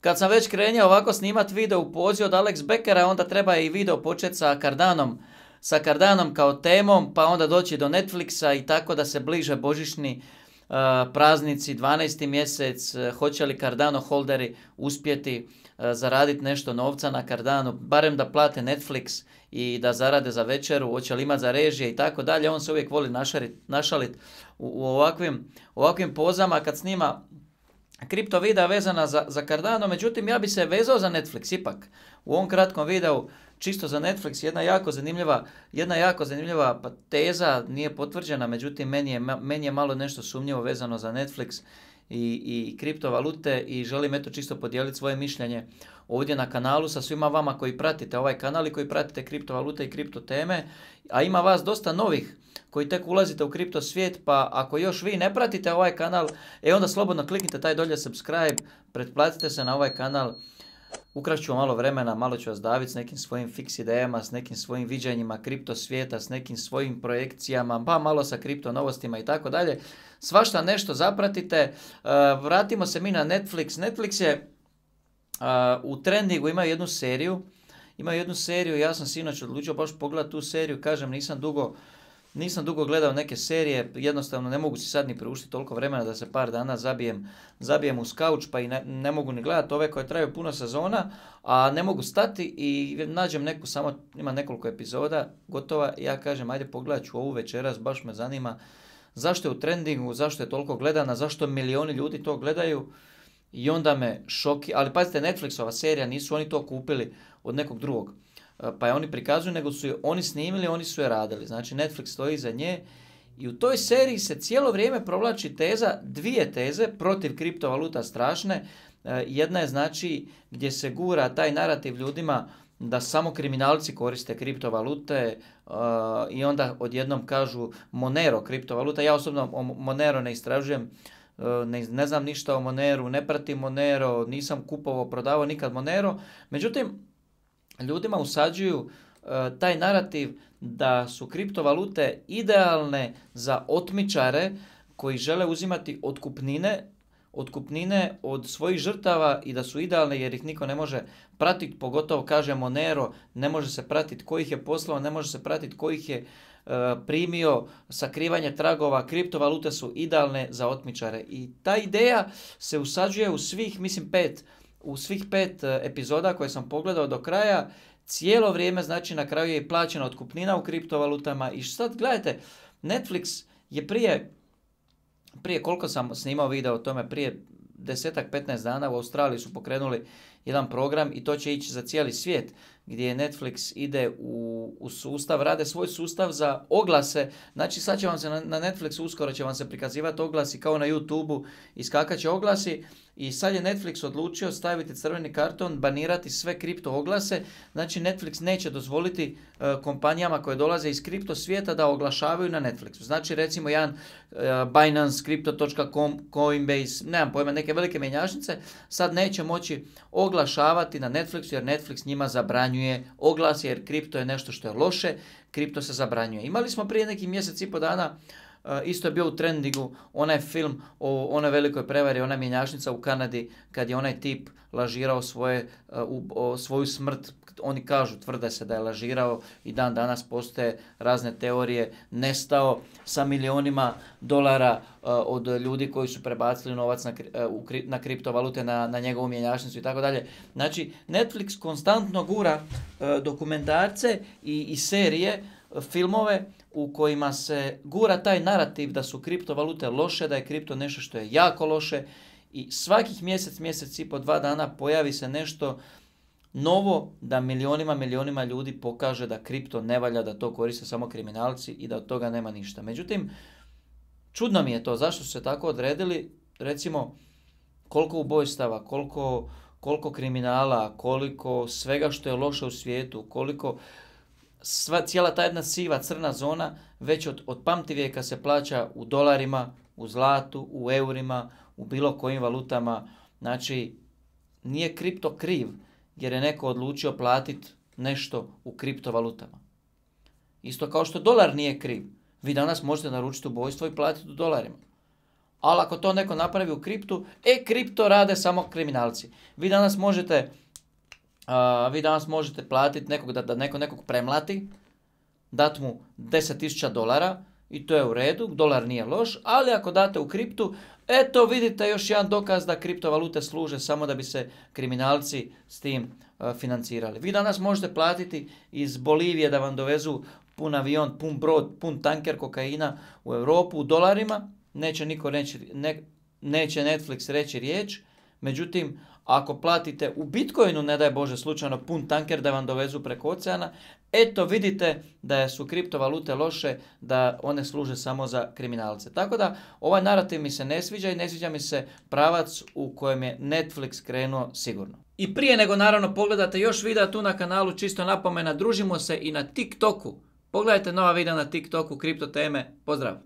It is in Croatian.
Kad sam već krenio ovako snimat video u od Alex Beckera, onda treba i video početi sa kardanom. Sa kardanom kao temom, pa onda doći do Netflixa i tako da se bliže božišni e, praznici, 12. mjesec, e, hoće li Cardano holderi uspjeti e, zaraditi nešto novca na kardanu, barem da plate Netflix i da zarade za večeru, hoće li imati za režije i tako dalje, on se uvijek voli našalit, u, ovakvim, ovakvim pozama kad snima kripto videa vezana za, za Cardano, međutim ja bi se vezao za Netflix ipak. U ovom kratkom videu čisto za Netflix jedna jako zanimljiva, jedna jako zanimljiva teza, nije potvrđena, međutim meni je, meni je malo nešto sumnjivo vezano za Netflix i, i kriptovalute i želim eto čisto podijeliti svoje mišljenje ovdje na kanalu sa svima vama koji pratite ovaj kanal i koji pratite kriptovalute i kripto teme, a ima vas dosta novih koji tek ulazite u kripto svijet, pa ako još vi ne pratite ovaj kanal, e onda slobodno kliknite taj dolje subscribe, pretplatite se na ovaj kanal, Ukraću malo vremena, malo ću vas daviti s nekim svojim fiks idejama, s nekim svojim viđanjima kripto svijeta, s nekim svojim projekcijama, pa malo sa kripto novostima i tako dalje. Svašta nešto zapratite. E, vratimo se mi na Netflix. Netflix je e, u trendingu, ima jednu seriju. Ima jednu seriju, ja sam sinoć odlučio baš pogledati tu seriju, kažem nisam dugo nisam dugo gledao neke serije, jednostavno ne mogu si sad ni priuštiti toliko vremena da se par dana zabijem, zabijem uz kauč pa i ne, mogu ni gledati ove koje traju puno sezona, a ne mogu stati i nađem neku samo, ima nekoliko epizoda gotova, ja kažem ajde pogledat ću ovu večeras, baš me zanima zašto je u trendingu, zašto je toliko gledana, zašto milioni ljudi to gledaju i onda me šoki, ali pazite Netflixova serija, nisu oni to kupili od nekog drugog E, pa je oni prikazuju, nego su je oni snimili, oni su je radili. Znači Netflix stoji iza nje i u toj seriji se cijelo vrijeme provlači teza, dvije teze protiv kriptovaluta strašne. E, jedna je znači gdje se gura taj narativ ljudima da samo kriminalci koriste kriptovalute e, i onda odjednom kažu Monero kriptovaluta. Ja osobno o Monero ne istražujem, ne, ne znam ništa o Moneru, ne pratim Monero, nisam kupovao, prodavao nikad Monero. Međutim, ljudima usađuju e, taj narativ da su kriptovalute idealne za otmičare koji žele uzimati otkupnine otkupnine od svojih žrtava i da su idealne jer ih niko ne može pratiti, pogotovo kaže Monero, ne može se pratiti kojih je poslao, ne može se pratiti kojih je e, primio, sakrivanje tragova, kriptovalute su idealne za otmičare. I ta ideja se usađuje u svih, mislim, pet u svih pet e, epizoda koje sam pogledao do kraja, cijelo vrijeme, znači na kraju je i plaćena otkupnina u kriptovalutama i sad gledajte, Netflix je prije, prije koliko sam snimao video o tome, prije desetak, 15 dana u Australiji su pokrenuli jedan program i to će ići za cijeli svijet gdje Netflix ide u, u sustav, rade svoj sustav za oglase. Znači sad će vam se na, na uskoro će vam se prikazivati oglasi kao na YouTubeu iskakat će oglasi i sad je Netflix odlučio staviti crveni karton, banirati sve kripto oglase. Znači Netflix neće dozvoliti e, kompanijama koje dolaze iz kripto svijeta da oglašavaju na Netflixu. Znači recimo jedan uh, Binance, Crypto.com, Coinbase, nemam pojma, neke velike menjašnice sad neće moći oglasiti oglašavati na Netflixu jer Netflix njima zabranjuje oglas jer kripto je nešto što je loše, kripto se zabranjuje. Imali smo prije nekih mjesec i po dana Eh, isto je bio u trendingu onaj film o onoj velikoj prevari, ona mjenjačnica u Kanadi kad je onaj tip lažirao svoje, eh, svoju smrt, oni kažu, tvrde se da je lažirao i dan danas postoje razne teorije, nestao sa milionima dolara eh, od ljudi koji su prebacili novac na, na kriptovalute, na, na njegovu mjenjačnicu i tako dalje. Znači, Netflix konstantno gura dokumentarce i, i serije filmove u kojima se gura taj narativ da su kriptovalute loše, da je kripto nešto što je jako loše i svakih mjesec, mjesec i po dva dana pojavi se nešto novo da milionima, milionima ljudi pokaže da kripto ne valja, da to koriste samo kriminalci i da od toga nema ništa. Međutim, čudno mi je to zašto su se tako odredili, recimo koliko ubojstava, koliko, koliko kriminala, koliko svega što je loše u svijetu, koliko sva, cijela ta jedna siva crna zona već od, od pamtivijeka se plaća u dolarima, u zlatu, u eurima, u bilo kojim valutama. Znači, nije kripto kriv jer je neko odlučio platiti nešto u kriptovalutama. Isto kao što dolar nije kriv. Vi danas možete naručiti ubojstvo i platiti u dolarima. Ali ako to neko napravi u kriptu, e kripto rade samo kriminalci. Vi danas možete vi danas možete platiti nekog da, da neko nekog premlati, dat mu 10.000 dolara i to je u redu, dolar nije loš, ali ako date u kriptu, eto vidite još jedan dokaz da kriptovalute služe samo da bi se kriminalci s tim e, financirali. Vi danas možete platiti iz Bolivije da vam dovezu pun avion, pun brod, pun tanker kokaina u Europu u dolarima, neće niko reći, neće Netflix reći riječ, Međutim, ako platite u Bitcoinu, ne daj Bože slučajno, pun tanker da vam dovezu preko oceana, eto vidite da su kriptovalute loše, da one služe samo za kriminalce. Tako da ovaj narativ mi se ne sviđa i ne sviđa mi se pravac u kojem je Netflix krenuo sigurno. I prije nego naravno pogledate još videa tu na kanalu, čisto napomena, družimo se i na TikToku. Pogledajte nova videa na TikToku, kripto teme, pozdrav!